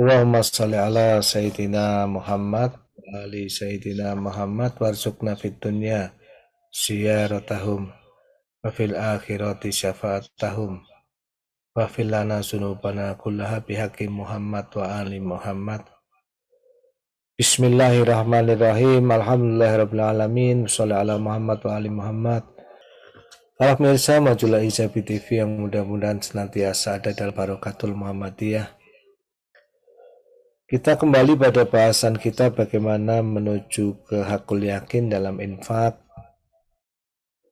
Allahumma salli ala Sayyidina Muhammad Ali Sayyidina Muhammad Warzukna fit dunya Siyaratahum wa fil akhirati syafa'atahum wa fil lana sunubana kullaha bihaqi Muhammad wa ali Muhammad Bismillahirrahmanirrahim Alhamdulillahirrahmanirrahim salli ala Muhammad wa ali Muhammad Alhamdulillah majulah Izabi TV yang mudah-mudahan senantiasa ada dalam barokatul Muhammadiyah kita kembali pada bahasan kita bagaimana menuju ke hakul yakin dalam infak.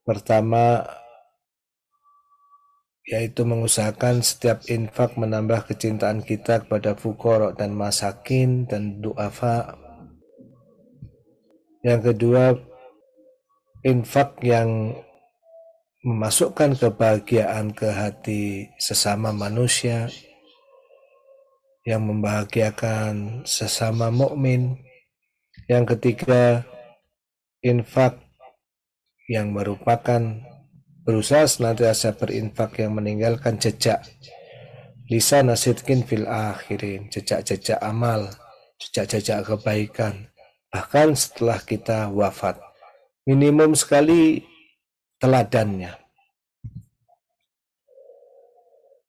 Pertama, yaitu mengusahakan setiap infak menambah kecintaan kita kepada fukor dan masakin dan du'afa. Yang kedua, infak yang memasukkan kebahagiaan ke hati sesama manusia yang membahagiakan sesama mukmin. Yang ketiga, infak yang merupakan berusaha senantiasa berinfak yang meninggalkan jejak lisa nasidkin fil akhirin jejak-jejak amal jejak-jejak kebaikan bahkan setelah kita wafat minimum sekali teladannya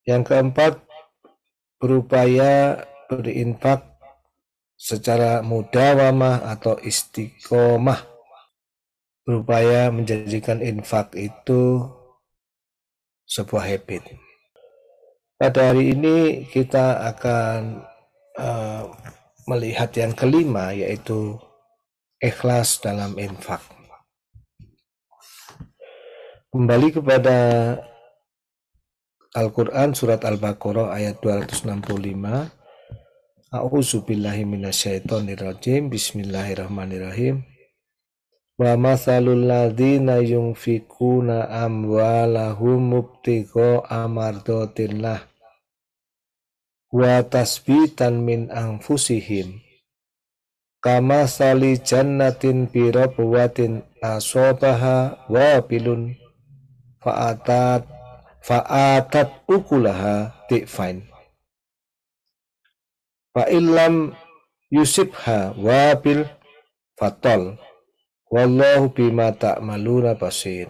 yang keempat berupaya berinfak secara mudawamah atau istiqomah berupaya menjadikan infak itu sebuah habit. Pada hari ini kita akan uh, melihat yang kelima yaitu ikhlas dalam infak. Kembali kepada Al-Quran Surat Al-Baqarah ayat 265 A'udzu billahi minasyaitonir rajim. Bismillahirrahmanirrahim. Wa masalul ladzina yunfikuna amwalahum mubtigha amardotillah wa tasbitan min anfusihim kama sali jannatin bi rabwatin asabaha wabilun fa'atat fa'atat ukulaha ti'fain. Fa'illam yusibha wabil fatol. Wallahu bima ta'maluna basir.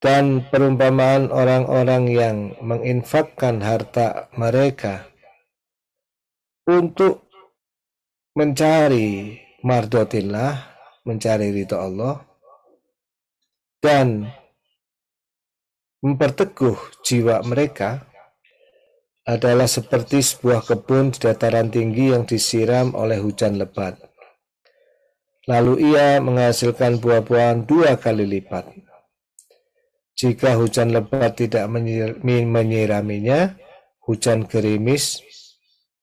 Dan perumpamaan orang-orang yang menginfakkan harta mereka untuk mencari mardotillah, mencari ridho Allah, dan memperteguh jiwa mereka adalah seperti sebuah kebun di dataran tinggi yang disiram oleh hujan lebat. Lalu ia menghasilkan buah-buahan dua kali lipat. Jika hujan lebat tidak menyiraminya, hujan gerimis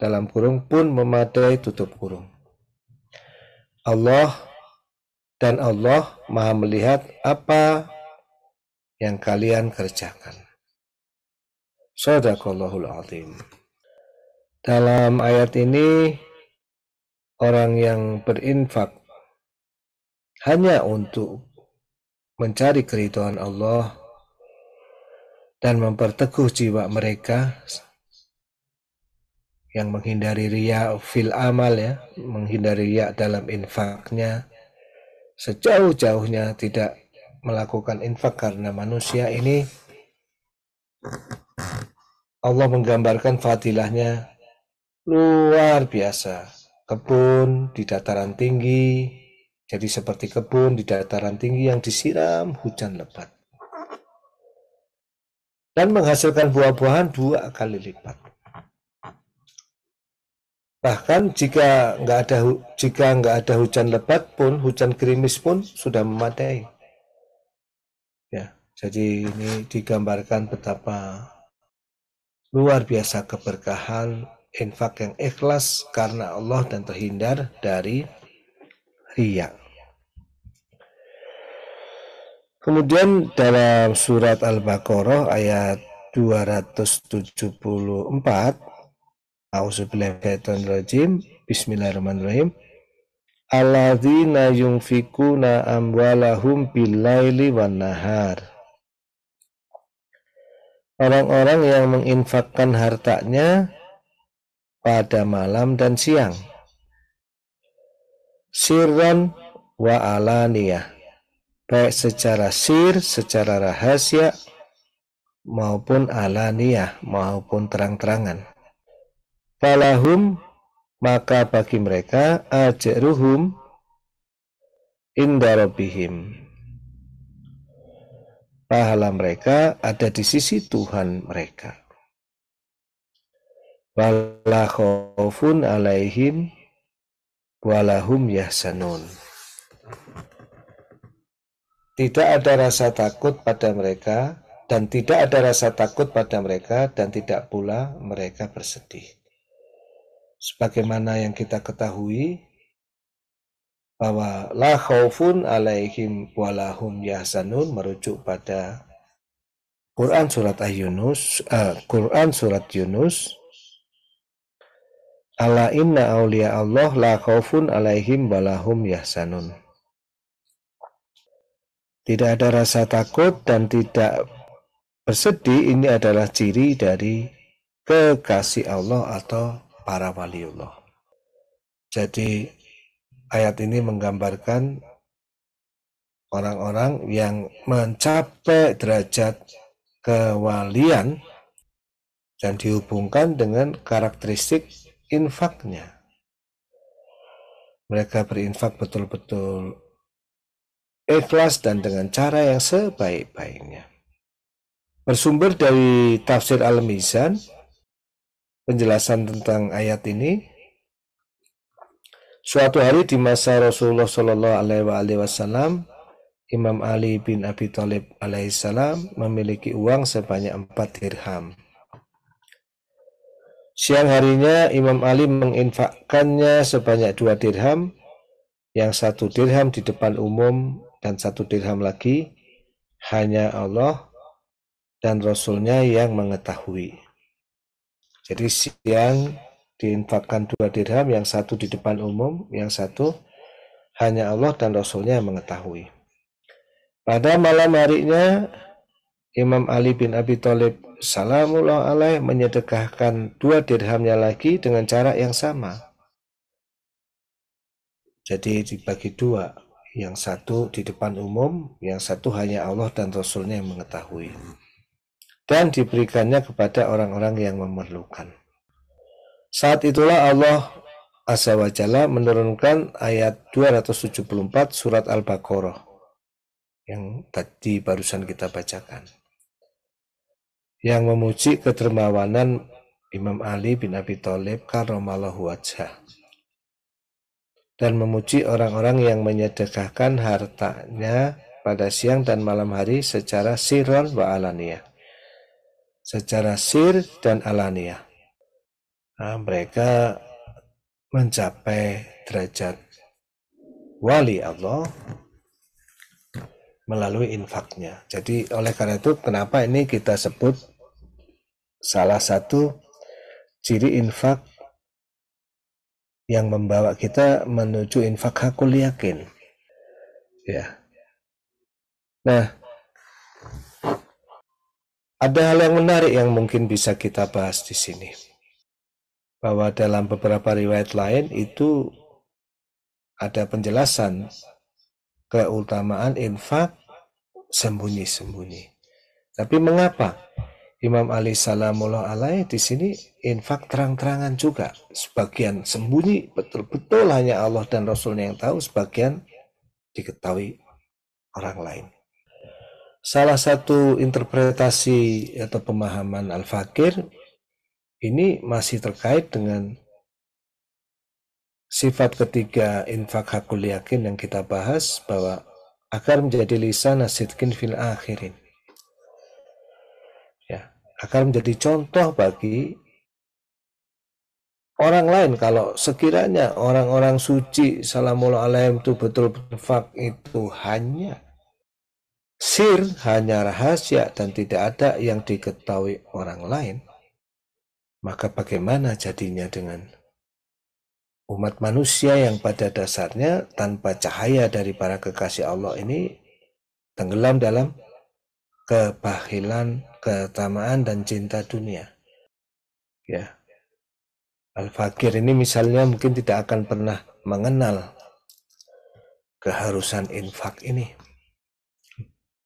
dalam kurung pun memadai tutup kurung. Allah dan Allah maha melihat apa yang kalian kerjakan. Sadaqallahul azim. Dalam ayat ini, orang yang berinfak hanya untuk mencari keriduan Allah dan memperteguh jiwa mereka yang menghindari riya fil amal ya, menghindari riya dalam infaknya sejauh-jauhnya tidak melakukan infak karena manusia ini Allah menggambarkan fadilahnya luar biasa. Kebun di dataran tinggi jadi seperti kebun di dataran tinggi yang disiram hujan lebat dan menghasilkan buah-buahan dua kali lipat. Bahkan jika nggak ada jika nggak ada hujan lebat pun hujan gerimis pun sudah memadai. Jadi ini digambarkan betapa luar biasa keberkahan infak yang ikhlas karena Allah dan terhindar dari riak. Kemudian dalam surat Al-Baqarah ayat 274 minasyaitonirrajim Bismillahirrahmanirrahim alladzina yunfikuna amwalahum billaili wan nahar orang-orang yang menginfakkan hartanya pada malam dan siang. Sirran wa alaniyah. Baik secara sir, secara rahasia, maupun alaniyah, maupun terang-terangan. Falahum, maka bagi mereka, ajruhum indarobihim pahala mereka ada di sisi Tuhan mereka. Walakhofun alaihim walahum yahsanun. Tidak ada rasa takut pada mereka dan tidak ada rasa takut pada mereka dan tidak pula mereka bersedih. Sebagaimana yang kita ketahui, bahwa la khaufun alaihim walahum yahzanun merujuk pada Quran surat Yunus uh, eh, Quran surat Yunus Ala inna aulia Allah la khaufun alaihim walahum yahzanun. Tidak ada rasa takut dan tidak bersedih ini adalah ciri dari kekasih Allah atau para waliullah. Jadi ayat ini menggambarkan orang-orang yang mencapai derajat kewalian dan dihubungkan dengan karakteristik infaknya. Mereka berinfak betul-betul ikhlas dan dengan cara yang sebaik-baiknya. Bersumber dari tafsir Al-Mizan, penjelasan tentang ayat ini Suatu hari di masa Rasulullah Shallallahu Alaihi Wasallam, Imam Ali bin Abi Thalib alaihissalam memiliki uang sebanyak 4 dirham. Siang harinya Imam Ali menginfakkannya sebanyak dua dirham, yang satu dirham di depan umum dan satu dirham lagi hanya Allah dan Rasulnya yang mengetahui. Jadi siang diinfakkan dua dirham, yang satu di depan umum, yang satu hanya Allah dan Rasulnya yang mengetahui. Pada malam harinya, Imam Ali bin Abi Thalib salamullah alaih menyedekahkan dua dirhamnya lagi dengan cara yang sama. Jadi dibagi dua, yang satu di depan umum, yang satu hanya Allah dan Rasulnya yang mengetahui. Dan diberikannya kepada orang-orang yang memerlukan. Saat itulah Allah Azza wa Jalla menurunkan ayat 274 surat Al-Baqarah yang tadi barusan kita bacakan. Yang memuji kedermawanan Imam Ali bin Abi Thalib karomallahu wajah dan memuji orang-orang yang menyedekahkan hartanya pada siang dan malam hari secara siron wa alania. Secara sir dan alania nah, mereka mencapai derajat wali Allah melalui infaknya. Jadi oleh karena itu kenapa ini kita sebut salah satu ciri infak yang membawa kita menuju infak hakul yakin. Ya. Nah, ada hal yang menarik yang mungkin bisa kita bahas di sini bahwa dalam beberapa riwayat lain itu ada penjelasan keutamaan infak sembunyi-sembunyi. Tapi mengapa Imam Ali Salamullah alaihi di sini infak terang-terangan juga. Sebagian sembunyi, betul-betul hanya Allah dan Rasulnya yang tahu, sebagian diketahui orang lain. Salah satu interpretasi atau pemahaman Al-Fakir ini masih terkait dengan sifat ketiga infak hakul yakin yang kita bahas bahwa akan menjadi lisan nasidkin fil akhirin. Ya, akan menjadi contoh bagi orang lain kalau sekiranya orang-orang suci salamualaikum itu betul infak itu hanya sir hanya rahasia dan tidak ada yang diketahui orang lain maka bagaimana jadinya dengan umat manusia yang pada dasarnya tanpa cahaya dari para kekasih Allah ini tenggelam dalam kebahilan, ketamaan dan cinta dunia. Ya. Al-Fakir ini misalnya mungkin tidak akan pernah mengenal keharusan infak ini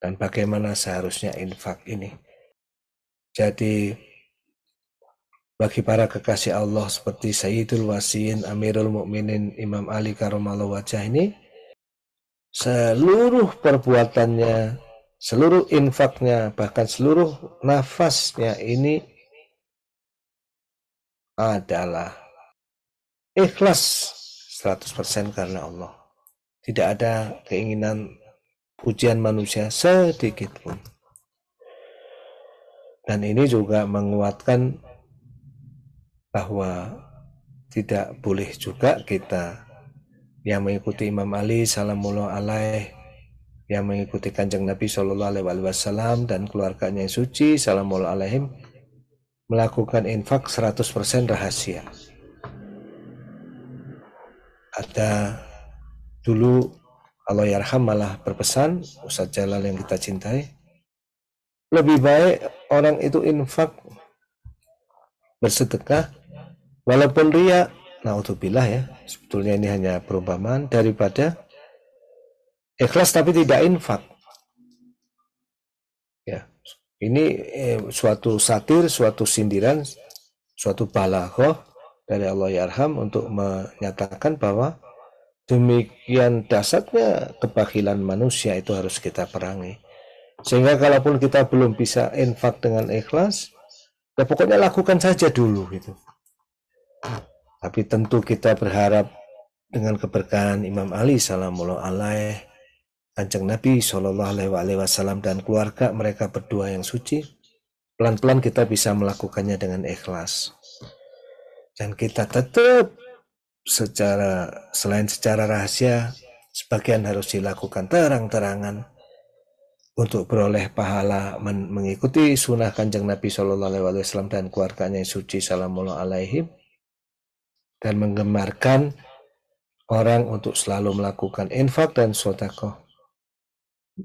dan bagaimana seharusnya infak ini. Jadi bagi para kekasih Allah seperti Sayyidul Wasin, Amirul Mukminin Imam Ali Karomalo Wajah ini seluruh perbuatannya seluruh infaknya bahkan seluruh nafasnya ini adalah ikhlas 100% karena Allah tidak ada keinginan pujian manusia sedikit pun dan ini juga menguatkan bahwa tidak boleh juga kita yang mengikuti Imam Ali salamullah alaih yang mengikuti kanjeng Nabi Shallallahu Alaihi Wasallam dan keluarganya yang suci salamullah alaihim melakukan infak 100% rahasia ada dulu Allah Yarham malah berpesan Ustadz Jalal yang kita cintai lebih baik orang itu infak bersedekah Walaupun ria, naudzubillah ya, sebetulnya ini hanya perumpamaan daripada ikhlas tapi tidak infak. Ya, ini eh, suatu satir, suatu sindiran, suatu balaghah dari Allah Yarham untuk menyatakan bahwa demikian dasarnya kebahilan manusia itu harus kita perangi. Sehingga kalaupun kita belum bisa infak dengan ikhlas, ya pokoknya lakukan saja dulu gitu. Tapi tentu kita berharap dengan keberkahan Imam Ali salamullah alaih, Kanjeng Nabi Shallallahu Alaihi Wasallam dan keluarga mereka berdua yang suci, pelan-pelan kita bisa melakukannya dengan ikhlas. Dan kita tetap secara selain secara rahasia, sebagian harus dilakukan terang-terangan untuk beroleh pahala mengikuti sunnah kanjeng Nabi Shallallahu Alaihi Wasallam dan keluarganya yang suci salamullah alaihim dan menggemarkan orang untuk selalu melakukan infak dan sodakoh.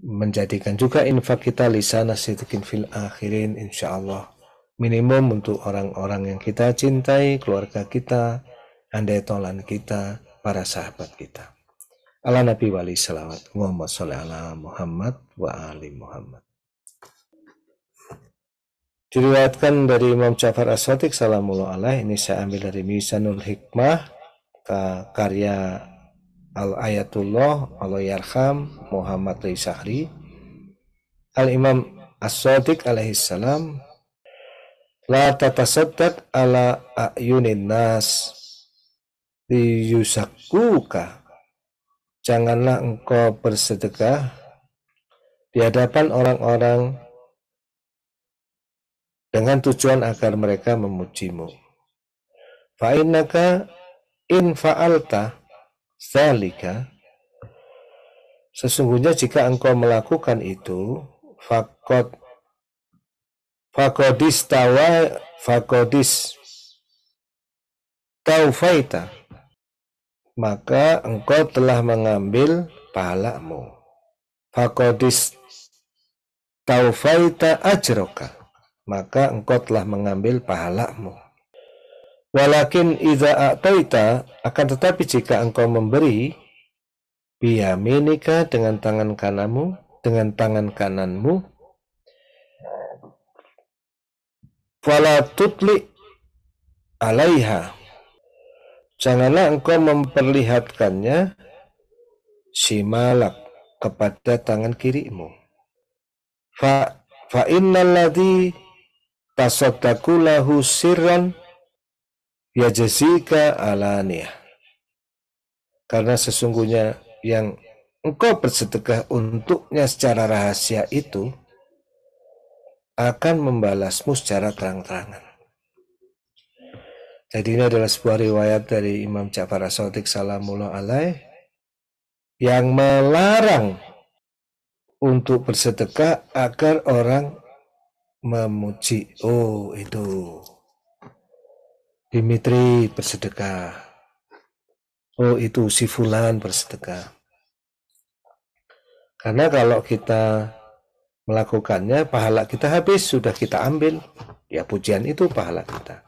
Menjadikan juga infak kita lisan asyidikin fil akhirin insya Allah. Minimum untuk orang-orang yang kita cintai, keluarga kita, andai tolan kita, para sahabat kita. Ala Nabi wali salawat. wa ala Muhammad wa ali Muhammad. Diriwayatkan dari Imam Ja'far As-Sadiq salamullah alaih ini saya ambil dari Misanul Hikmah karya Al Ayatullah Al Yarham Muhammad Rizahri Al Imam As-Sadiq alaihi salam la tatasaddaq ala ayunin nas liyusakuka janganlah engkau bersedekah di hadapan orang-orang dengan tujuan agar mereka memujimu. Fa'innaka in fa'alta zalika sesungguhnya jika engkau melakukan itu fakot fakodis tawa fakodis taufaita maka engkau telah mengambil pahalamu fakodis taufaita ajroka maka engkau telah mengambil pahalamu. Walakin iza a'taita akan tetapi jika engkau memberi biyaminika dengan tangan kananmu dengan tangan kananmu fala tutli alaiha janganlah engkau memperlihatkannya simalak kepada tangan kirimu fa fa innaladhi fasaddaqulahu sirran yajzika alaniyah. Karena sesungguhnya yang engkau bersedekah untuknya secara rahasia itu akan membalasmu secara terang-terangan. Jadi ini adalah sebuah riwayat dari Imam Ja'far As-Sadiq salamullah alaih yang melarang untuk bersedekah agar orang memuji. Oh, itu. Dimitri bersedekah. Oh, itu si fulan bersedekah. Karena kalau kita melakukannya, pahala kita habis, sudah kita ambil. Ya, pujian itu pahala kita.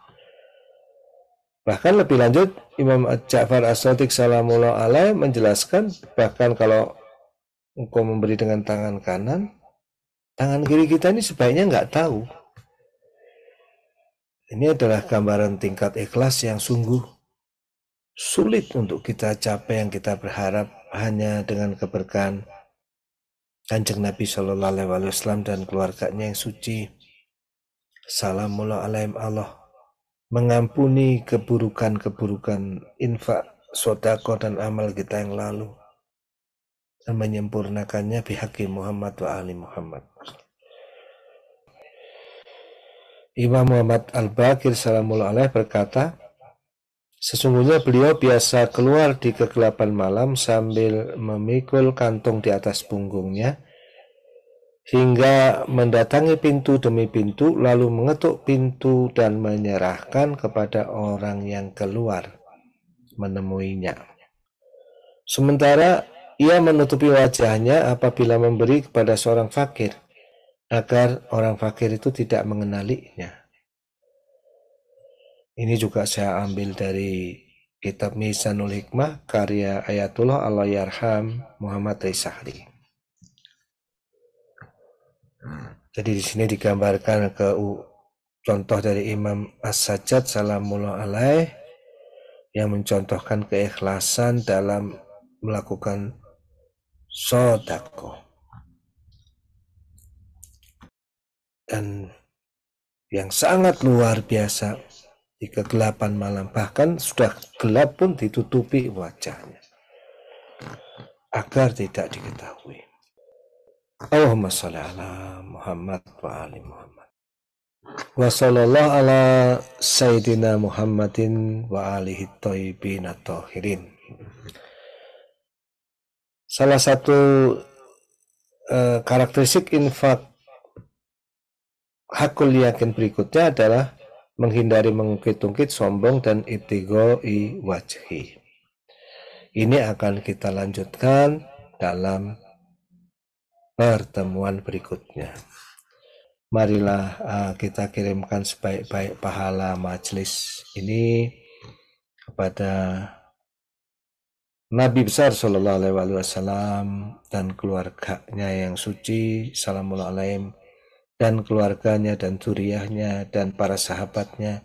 Bahkan lebih lanjut, Imam Ja'far As-Sadiq Salamullah Alaih menjelaskan, bahkan kalau engkau memberi dengan tangan kanan, Tangan kiri kita ini sebaiknya nggak tahu. Ini adalah gambaran tingkat ikhlas yang sungguh sulit untuk kita capai yang kita berharap hanya dengan keberkahan Kanjeng Nabi Shallallahu Alaihi Wasallam dan keluarganya yang suci. Salamualaikum alaihim Allah mengampuni keburukan-keburukan infak, sodako dan amal kita yang lalu dan menyempurnakannya bihaqi Muhammad wa ahli Muhammad. Imam Muhammad Al-Bakir Salamullah Alaih berkata, Sesungguhnya beliau biasa keluar di kegelapan malam sambil memikul kantung di atas punggungnya, hingga mendatangi pintu demi pintu, lalu mengetuk pintu dan menyerahkan kepada orang yang keluar menemuinya. Sementara ia menutupi wajahnya apabila memberi kepada seorang fakir, agar orang fakir itu tidak mengenalinya. Ini juga saya ambil dari kitab Misanul Hikmah karya Ayatullah Allah Yarham Muhammad Rizahri. Jadi di sini digambarkan ke contoh dari Imam As-Sajjad Salamullah Alaih yang mencontohkan keikhlasan dalam melakukan sodako. Dan yang sangat luar biasa di kegelapan malam, bahkan sudah gelap pun ditutupi wajahnya agar tidak diketahui. Allahumma salli ala Muhammad wa ali Muhammad. Wa sallallahu ala Sayyidina Muhammadin wa alihi tayyibin at-tahirin salah satu uh, karakteristik infak hakul yakin berikutnya adalah menghindari mengungkit-ungkit sombong dan itigoi wajhi. Ini akan kita lanjutkan dalam pertemuan berikutnya. Marilah uh, kita kirimkan sebaik-baik pahala majelis ini kepada Nabi besar Shallallahu Alaihi Wasallam dan keluarganya yang suci, salamullah alaihim, dan keluarganya dan turiahnya dan para sahabatnya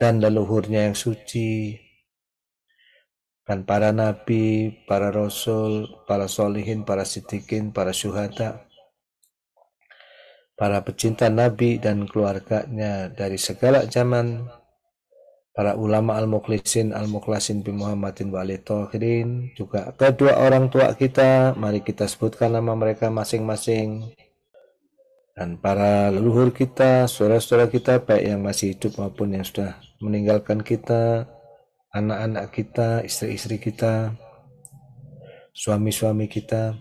dan leluhurnya yang suci dan para nabi, para rasul, para solihin, para sitikin, para syuhada, para pecinta nabi dan keluarganya dari segala zaman para ulama al-mukhlisin al-mukhlasin bin Muhammadin wa Tohirin juga kedua orang tua kita mari kita sebutkan nama mereka masing-masing dan para leluhur kita saudara-saudara kita baik yang masih hidup maupun yang sudah meninggalkan kita anak-anak kita istri-istri kita suami-suami kita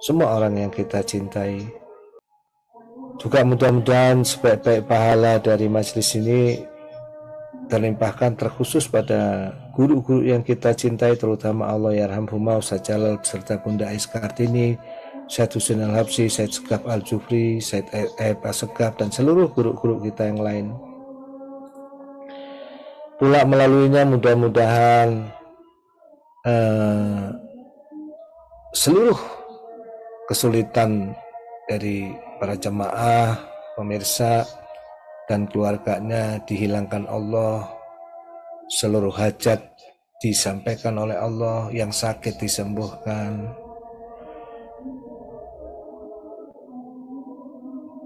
semua orang yang kita cintai juga mudah-mudahan sebaik-baik pahala dari majelis ini dan limpahkan terkhusus pada guru-guru yang kita cintai terutama Allah Yarhamhumah ya Ustaz Jalal serta Bunda Ais Kartini Syed Husin Al-Habsi, Syed Segaf Al-Jufri, Syed e-, Eb dan seluruh guru-guru kita yang lain. Pula melaluinya mudah-mudahan uh, seluruh kesulitan dari para jemaah, pemirsa, dan keluarganya dihilangkan Allah seluruh hajat disampaikan oleh Allah yang sakit disembuhkan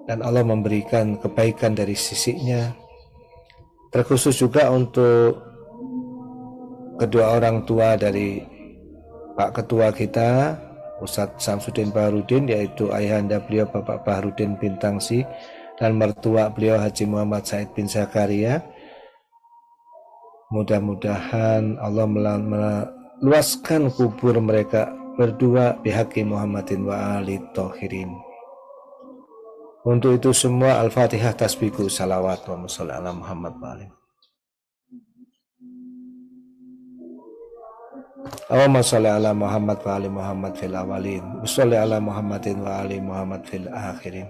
dan Allah memberikan kebaikan dari sisinya terkhusus juga untuk kedua orang tua dari Pak Ketua kita Ustadz Samsudin Baharudin yaitu ayahanda beliau Bapak Baharudin Bintangsi dan mertua beliau Haji Muhammad Said bin Zakaria. Mudah-mudahan Allah meluaskan kubur mereka berdua pihak Muhammadin wa ali tohirin. Untuk itu semua Al-Fatihah tasbihku salawat wa ala Muhammad wa Ali. Allahumma sholli ala Muhammad wa ali Muhammad fil awalin, wa ala Muhammadin wa ali Muhammad fil akhirin.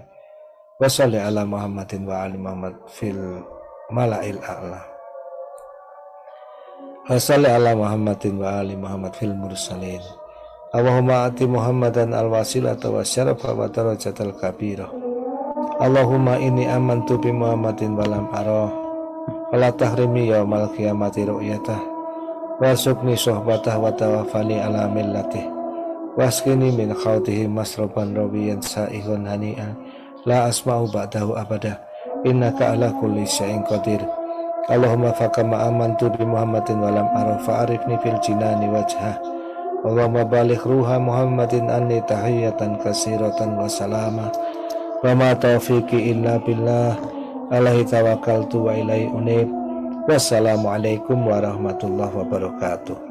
Wasalli ala Muhammadin wa ali Muhammad fil mala'il a'la. Wasalli ala Muhammadin wa ali Muhammad fil mursalin. Allahumma ati Muhammadan al-wasilata wa syarafa wa al kabirah. Allahumma inni amantu bi Muhammadin walam aroh Wala tahrimi yaumal qiyamati ru'yatah. Wasukni sohbatah wa tawafani ala millatih. Waskini min khawtihi masroban rawiyan sa'ihun hani'an la asma'u ba'dahu abada innaka ala kulli syai'in qadir Allahumma fakama amantu bi Muhammadin walam arafa fa'arifni fil jinani wajha Allahumma balik ruha Muhammadin anni tahiyatan kasiratan wa salama wa ma taufiqi illa billah alaihi tawakkaltu wa ilaihi unib wassalamualaikum warahmatullahi wabarakatuh